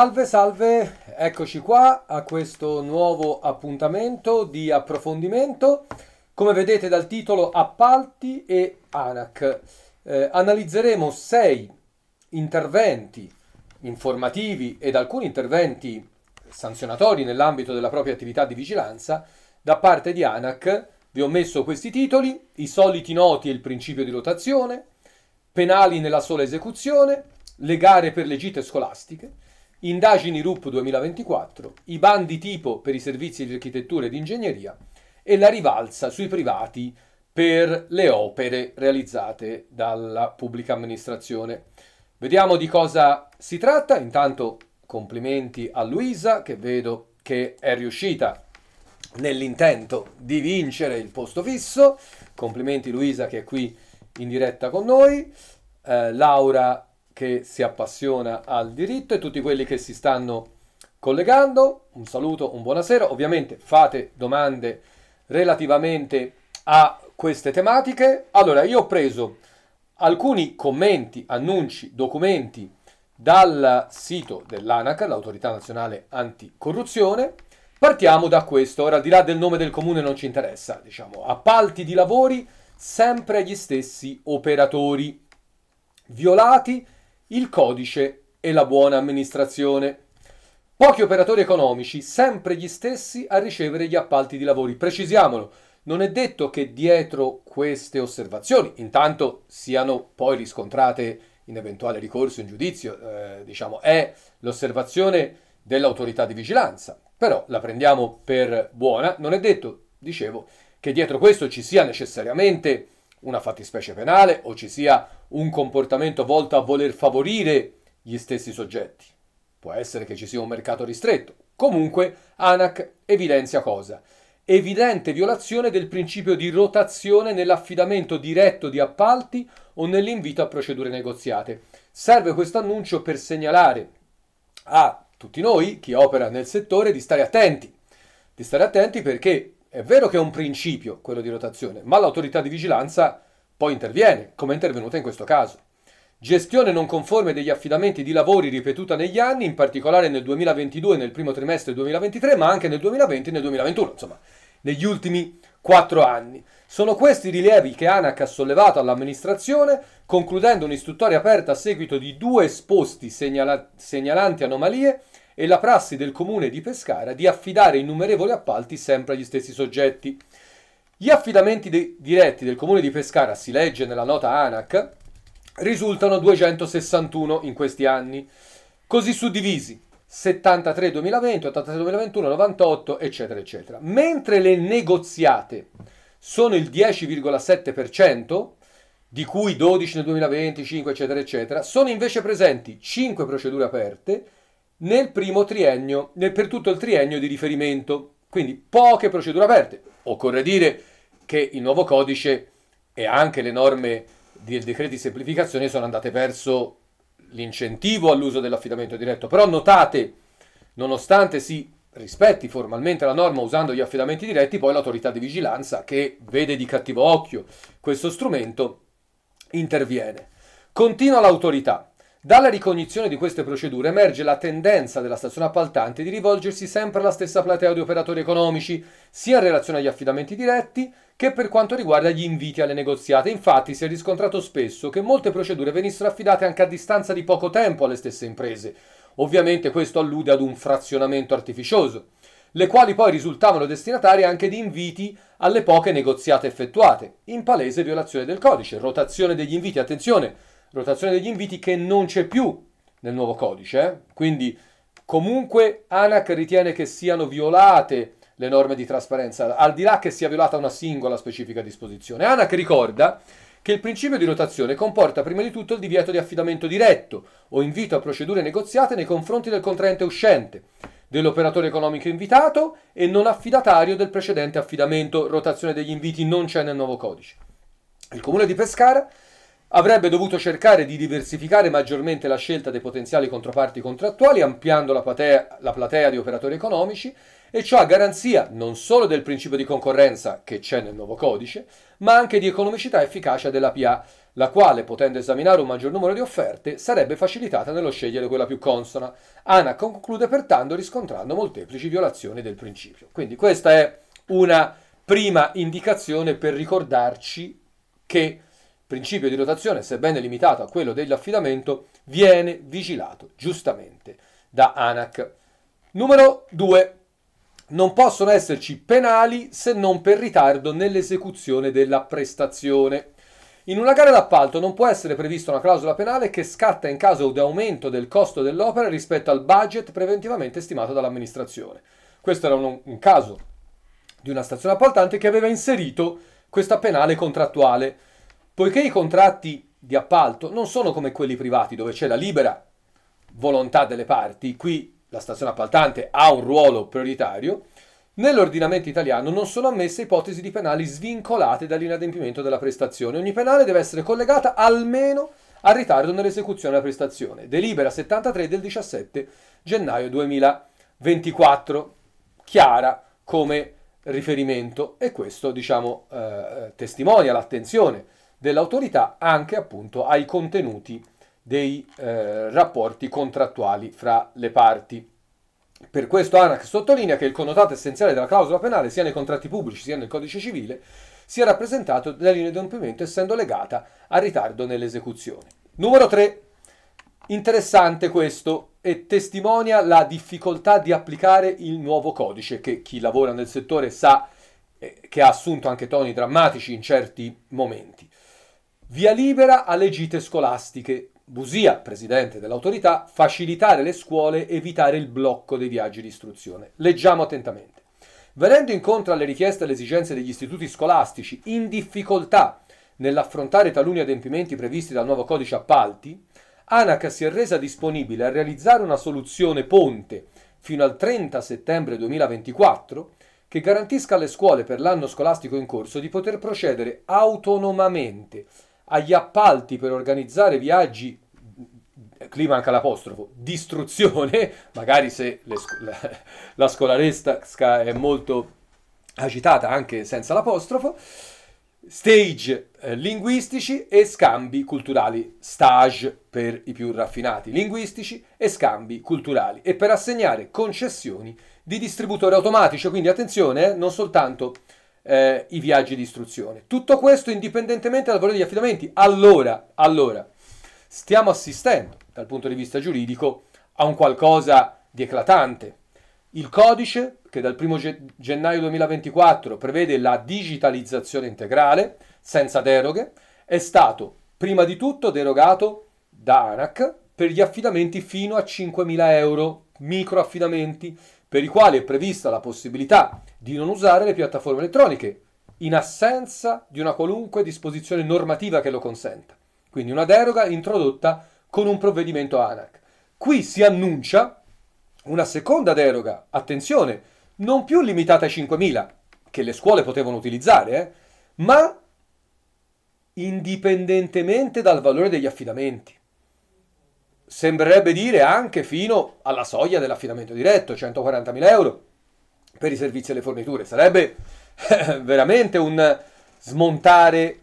Salve, salve, eccoci qua a questo nuovo appuntamento di approfondimento. Come vedete dal titolo Appalti e ANAC, eh, analizzeremo sei interventi informativi ed alcuni interventi sanzionatori nell'ambito della propria attività di vigilanza da parte di ANAC. Vi ho messo questi titoli, i soliti noti e il principio di rotazione, penali nella sola esecuzione, le gare per le gite scolastiche, indagini RUP 2024, i bandi tipo per i servizi di architettura e di ingegneria e la rivalsa sui privati per le opere realizzate dalla pubblica amministrazione. Vediamo di cosa si tratta. Intanto complimenti a Luisa che vedo che è riuscita nell'intento di vincere il posto fisso. Complimenti Luisa che è qui in diretta con noi. Eh, Laura che si appassiona al diritto e tutti quelli che si stanno collegando. Un saluto, un buonasera. Ovviamente fate domande relativamente a queste tematiche. Allora, io ho preso alcuni commenti, annunci, documenti dal sito dell'ANAC, l'Autorità Nazionale Anticorruzione. Partiamo da questo, ora al di là del nome del comune non ci interessa, diciamo, appalti di lavori sempre gli stessi operatori violati il codice e la buona amministrazione. Pochi operatori economici, sempre gli stessi a ricevere gli appalti di lavori. Precisiamolo, non è detto che dietro queste osservazioni, intanto siano poi riscontrate in eventuale ricorso in giudizio, eh, diciamo, è l'osservazione dell'autorità di vigilanza. Però la prendiamo per buona, non è detto, dicevo, che dietro questo ci sia necessariamente una fattispecie penale o ci sia un comportamento volto a voler favorire gli stessi soggetti. Può essere che ci sia un mercato ristretto. Comunque, ANAC evidenzia cosa? Evidente violazione del principio di rotazione nell'affidamento diretto di appalti o nell'invito a procedure negoziate. Serve questo annuncio per segnalare a tutti noi, chi opera nel settore, di stare attenti. Di stare attenti perché è vero che è un principio quello di rotazione, ma l'autorità di vigilanza poi interviene, come è intervenuta in questo caso. Gestione non conforme degli affidamenti di lavori ripetuta negli anni, in particolare nel 2022, nel primo trimestre 2023, ma anche nel 2020 e nel 2021, insomma, negli ultimi 4 anni. Sono questi i rilievi che ANAC ha sollevato all'amministrazione, concludendo un'istruttoria aperta a seguito di due esposti segnala- segnalanti anomalie e la prassi del comune di Pescara di affidare innumerevoli appalti sempre agli stessi soggetti. Gli affidamenti de- diretti del comune di Pescara, si legge nella nota ANAC, risultano 261 in questi anni, così suddivisi 73 2020, 83 2021, 98 eccetera eccetera. Mentre le negoziate sono il 10,7%, di cui 12 nel 2020, 5 eccetera eccetera, sono invece presenti 5 procedure aperte nel primo triennio, nel, per tutto il triennio di riferimento. Quindi poche procedure aperte. Occorre dire che il nuovo codice e anche le norme del decreto di semplificazione sono andate verso l'incentivo all'uso dell'affidamento diretto, però notate, nonostante si rispetti formalmente la norma usando gli affidamenti diretti, poi l'autorità di vigilanza, che vede di cattivo occhio questo strumento, interviene. Continua l'autorità dalla ricognizione di queste procedure emerge la tendenza della stazione appaltante di rivolgersi sempre alla stessa platea di operatori economici, sia in relazione agli affidamenti diretti che per quanto riguarda gli inviti alle negoziate. Infatti si è riscontrato spesso che molte procedure venissero affidate anche a distanza di poco tempo alle stesse imprese. Ovviamente questo allude ad un frazionamento artificioso, le quali poi risultavano destinatarie anche di inviti alle poche negoziate effettuate, in palese violazione del codice, rotazione degli inviti, attenzione, rotazione degli inviti che non c'è più nel nuovo codice, eh. quindi comunque ANAC ritiene che siano violate le norme di trasparenza, al di là che sia violata una singola specifica disposizione. ANAC ricorda che il principio di rotazione comporta prima di tutto il divieto di affidamento diretto o invito a procedure negoziate nei confronti del contraente uscente, dell'operatore economico invitato e non affidatario del precedente affidamento. Rotazione degli inviti non c'è nel nuovo codice. Il comune di Pescara Avrebbe dovuto cercare di diversificare maggiormente la scelta dei potenziali controparti contrattuali, ampliando la platea, la platea di operatori economici, e ciò a garanzia non solo del principio di concorrenza che c'è nel nuovo codice, ma anche di economicità e efficacia della PA, la quale, potendo esaminare un maggior numero di offerte, sarebbe facilitata nello scegliere quella più consona. ANA conclude pertanto riscontrando molteplici violazioni del principio. Quindi questa è una prima indicazione per ricordarci che principio di rotazione, sebbene limitato a quello dell'affidamento, viene vigilato giustamente da ANAC. Numero 2. Non possono esserci penali se non per ritardo nell'esecuzione della prestazione. In una gara d'appalto non può essere prevista una clausola penale che scatta in caso di aumento del costo dell'opera rispetto al budget preventivamente stimato dall'amministrazione. Questo era un, un caso di una stazione appaltante che aveva inserito questa penale contrattuale Poiché i contratti di appalto non sono come quelli privati dove c'è la libera volontà delle parti, qui la stazione appaltante ha un ruolo prioritario, nell'ordinamento italiano non sono ammesse ipotesi di penali svincolate dall'inadempimento della prestazione. Ogni penale deve essere collegata almeno al ritardo nell'esecuzione della prestazione. Delibera 73 del 17 gennaio 2024, chiara come riferimento e questo diciamo eh, eh testimonia l'attenzione dell'autorità anche appunto ai contenuti dei eh, rapporti contrattuali fra le parti. Per questo ANAC sottolinea che il connotato essenziale della clausola penale sia nei contratti pubblici sia nel codice civile sia rappresentato dalla linea di rompimento essendo legata al ritardo nell'esecuzione. Numero 3. Interessante questo e testimonia la difficoltà di applicare il nuovo codice che chi lavora nel settore sa eh, che ha assunto anche toni drammatici in certi momenti. Via libera alle gite scolastiche. Busia, presidente dell'autorità, facilitare le scuole, evitare il blocco dei viaggi di istruzione. Leggiamo attentamente. Venendo incontro alle richieste e alle esigenze degli istituti scolastici in difficoltà nell'affrontare taluni adempimenti previsti dal nuovo codice appalti, ANAC si è resa disponibile a realizzare una soluzione ponte fino al 30 settembre 2024 che garantisca alle scuole per l'anno scolastico in corso di poter procedere autonomamente agli appalti per organizzare viaggi qui manca l'apostrofo, distruzione, magari se scu- la, la scolaresca è molto agitata anche senza l'apostrofo, stage eh, linguistici e scambi culturali, stage per i più raffinati, linguistici e scambi culturali, e per assegnare concessioni di distributore automatico, quindi attenzione, eh, non soltanto eh, i viaggi di istruzione. Tutto questo indipendentemente dal valore degli affidamenti. Allora, allora, stiamo assistendo dal punto di vista giuridico a un qualcosa di eclatante. Il codice che dal 1 gennaio 2024 prevede la digitalizzazione integrale, senza deroghe, è stato prima di tutto derogato da ANAC per gli affidamenti fino a 5.000 euro, microaffidamenti, per i quali è prevista la possibilità di non usare le piattaforme elettroniche in assenza di una qualunque disposizione normativa che lo consenta. Quindi una deroga introdotta con un provvedimento ANAC. Qui si annuncia una seconda deroga, attenzione, non più limitata ai 5.000, che le scuole potevano utilizzare, eh, ma indipendentemente dal valore degli affidamenti sembrerebbe dire anche fino alla soglia dell'affidamento diretto, 140.000 euro per i servizi e le forniture. Sarebbe eh, veramente un smontare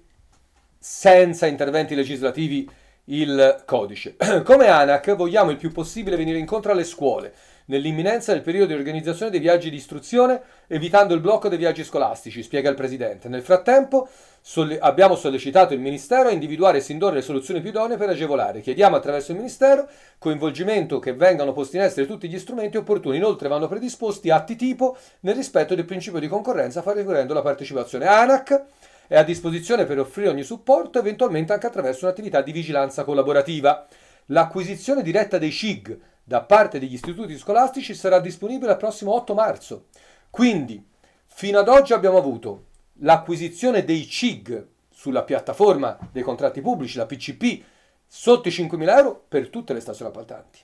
senza interventi legislativi il codice. Come ANAC vogliamo il più possibile venire incontro alle scuole, nell'imminenza del periodo di organizzazione dei viaggi di istruzione, evitando il blocco dei viaggi scolastici, spiega il Presidente. Nel frattempo solle- abbiamo sollecitato il Ministero a individuare sin d'ora le soluzioni più idonee per agevolare. Chiediamo attraverso il Ministero coinvolgimento che vengano posti in essere tutti gli strumenti opportuni. Inoltre vanno predisposti atti tipo nel rispetto del principio di concorrenza, favorendo la partecipazione ANAC è a disposizione per offrire ogni supporto, eventualmente anche attraverso un'attività di vigilanza collaborativa. L'acquisizione diretta dei CIG da parte degli istituti scolastici sarà disponibile il prossimo 8 marzo. Quindi, fino ad oggi abbiamo avuto l'acquisizione dei CIG sulla piattaforma dei contratti pubblici, la PCP, sotto i 5.000 euro per tutte le stazioni appaltanti.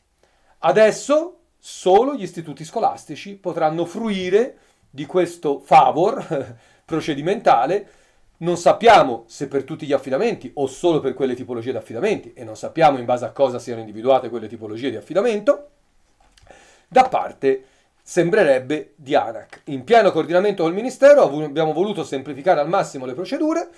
Adesso solo gli istituti scolastici potranno fruire di questo favor procedimentale non sappiamo se per tutti gli affidamenti o solo per quelle tipologie di affidamenti e non sappiamo in base a cosa siano individuate quelle tipologie di affidamento. Da parte sembrerebbe di ANAC. In pieno coordinamento col Ministero abbiamo voluto semplificare al massimo le procedure.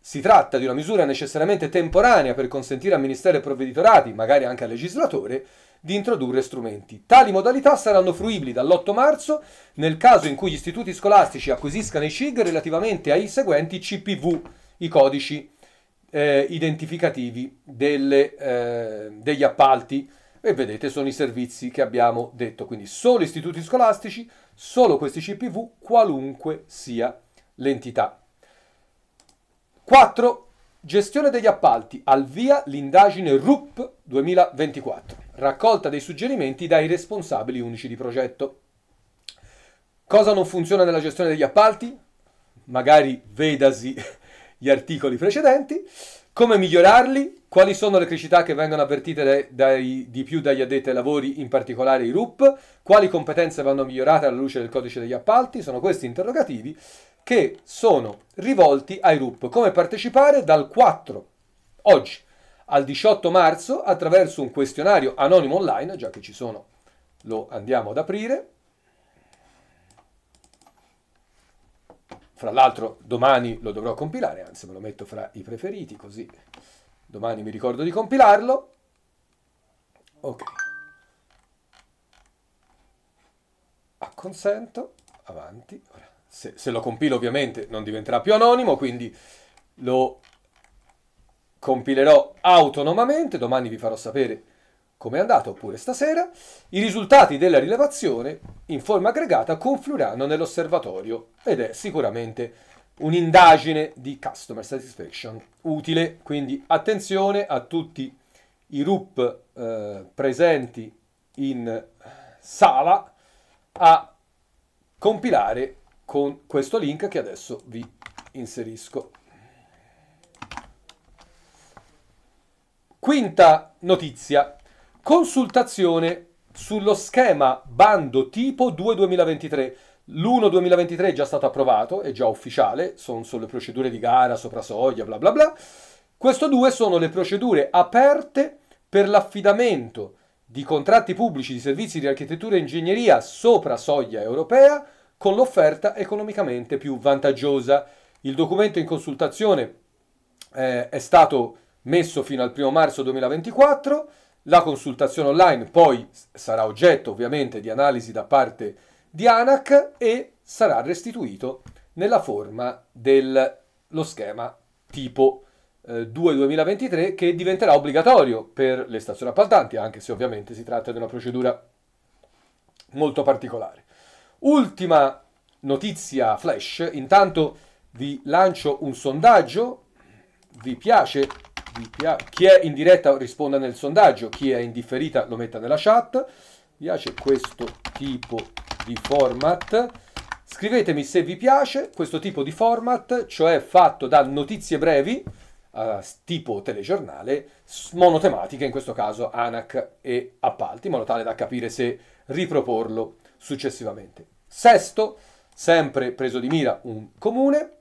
Si tratta di una misura necessariamente temporanea per consentire al Ministero e provveditorati, magari anche al legislatore, di introdurre strumenti. Tali modalità saranno fruibili dall'8 marzo nel caso in cui gli istituti scolastici acquisiscano i CIG relativamente ai seguenti CPV, i codici eh, identificativi delle, eh, degli appalti. E vedete, sono i servizi che abbiamo detto, quindi solo istituti scolastici, solo questi CPV, qualunque sia l'entità. 4. Gestione degli appalti. Al via l'indagine RUP 2024 raccolta dei suggerimenti dai responsabili unici di progetto. Cosa non funziona nella gestione degli appalti? Magari vedasi gli articoli precedenti. Come migliorarli? Quali sono le criticità che vengono avvertite dai, dai, di più dagli addetti ai lavori, in particolare i RUP? Quali competenze vanno migliorate alla luce del codice degli appalti? Sono questi interrogativi che sono rivolti ai RUP. Come partecipare dal 4 oggi al 18 marzo attraverso un questionario anonimo online, già che ci sono lo andiamo ad aprire. Fra l'altro domani lo dovrò compilare, anzi me lo metto fra i preferiti così domani mi ricordo di compilarlo. Ok. Acconsento, avanti. Ora, se, se lo compilo ovviamente non diventerà più anonimo, quindi lo compilerò autonomamente, domani vi farò sapere come è andato oppure stasera, i risultati della rilevazione in forma aggregata confluiranno nell'osservatorio ed è sicuramente un'indagine di customer satisfaction utile, quindi attenzione a tutti i RUP eh, presenti in sala a compilare con questo link che adesso vi inserisco. Quinta notizia, consultazione sullo schema bando tipo 2 2023. L'1 2023 è già stato approvato, è già ufficiale, sono solo procedure di gara, sopra soglia, bla bla bla. Questo 2 sono le procedure aperte per l'affidamento di contratti pubblici di servizi di architettura e ingegneria sopra soglia europea con l'offerta economicamente più vantaggiosa. Il documento in consultazione eh, è stato messo fino al 1 marzo 2024. La consultazione online poi sarà oggetto ovviamente di analisi da parte di ANAC e sarà restituito nella forma dello schema tipo eh, 2-2023 che diventerà obbligatorio per le stazioni appaltanti, anche se ovviamente si tratta di una procedura molto particolare. Ultima notizia flash, intanto vi lancio un sondaggio, vi piace chi è in diretta risponda nel sondaggio, chi è in differita lo metta nella chat. Mi piace questo tipo di format? Scrivetemi se vi piace questo tipo di format, cioè fatto da notizie brevi, eh, tipo telegiornale, monotematiche, in questo caso ANAC e appalti, in modo tale da capire se riproporlo successivamente. Sesto, sempre preso di mira un comune,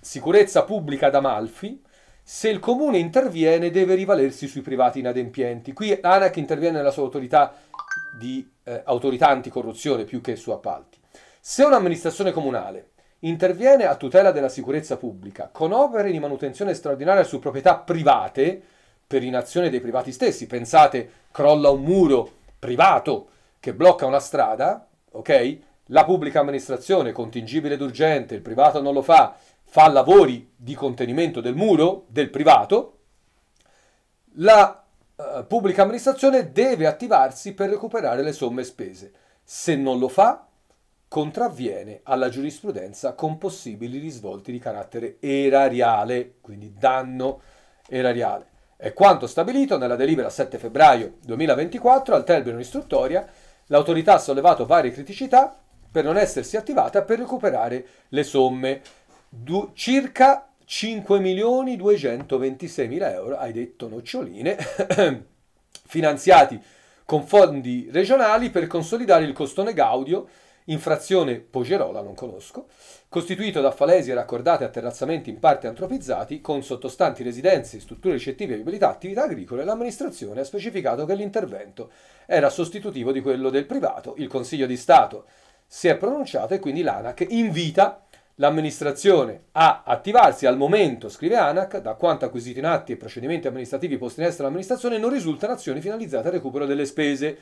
sicurezza pubblica ad Amalfi, se il comune interviene deve rivalersi sui privati inadempienti. Qui l'ANAC interviene nella sua autorità di eh, autorità anticorruzione più che su appalti. Se un'amministrazione comunale interviene a tutela della sicurezza pubblica con opere di manutenzione straordinaria su proprietà private per inazione dei privati stessi, pensate crolla un muro privato che blocca una strada, ok? La pubblica amministrazione contingibile ed urgente, il privato non lo fa, fa lavori di contenimento del muro del privato, la eh, pubblica amministrazione deve attivarsi per recuperare le somme spese. Se non lo fa, contravviene alla giurisprudenza con possibili risvolti di carattere erariale, quindi danno erariale. È quanto stabilito nella delibera 7 febbraio 2024, al termine dell'istruttoria, l'autorità ha sollevato varie criticità per non essersi attivata per recuperare le somme. spese du- circa mila euro, hai detto noccioline, finanziati con fondi regionali per consolidare il costone Gaudio, infrazione Pogerola, non conosco, costituito da falesie raccordate a terrazzamenti in parte antropizzati, con sottostanti residenze, strutture ricettive e abilità, attività agricole, l'amministrazione ha specificato che l'intervento era sostitutivo di quello del privato, il Consiglio di Stato si è pronunciato e quindi l'ANAC invita l'amministrazione a attivarsi al momento, scrive ANAC, da quanto acquisito in atti e procedimenti amministrativi posti in essere all'amministrazione non risultano azioni finalizzate al recupero delle spese.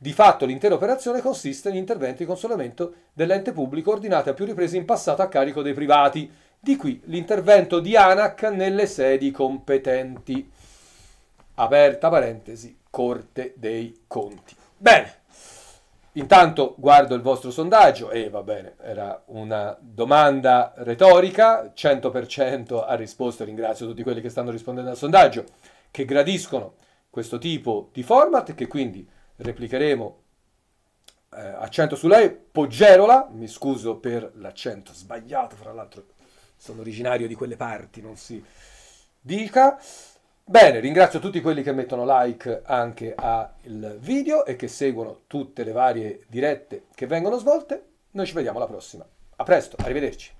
Di fatto l'intera operazione consiste in interventi di consolamento dell'ente pubblico ordinati a più riprese in passato a carico dei privati. Di qui l'intervento di ANAC nelle sedi competenti. Aperta parentesi, Corte dei Conti. Bene, Intanto guardo il vostro sondaggio e va bene, era una domanda retorica, 100% ha risposto, ringrazio tutti quelli che stanno rispondendo al sondaggio, che gradiscono questo tipo di format che quindi replicheremo eh, accento su lei, Poggerola, mi scuso per l'accento sbagliato, fra l'altro sono originario di quelle parti, non si dica. Bene, ringrazio tutti quelli che mettono like anche al video e che seguono tutte le varie dirette che vengono svolte. Noi ci vediamo alla prossima. A presto, arrivederci.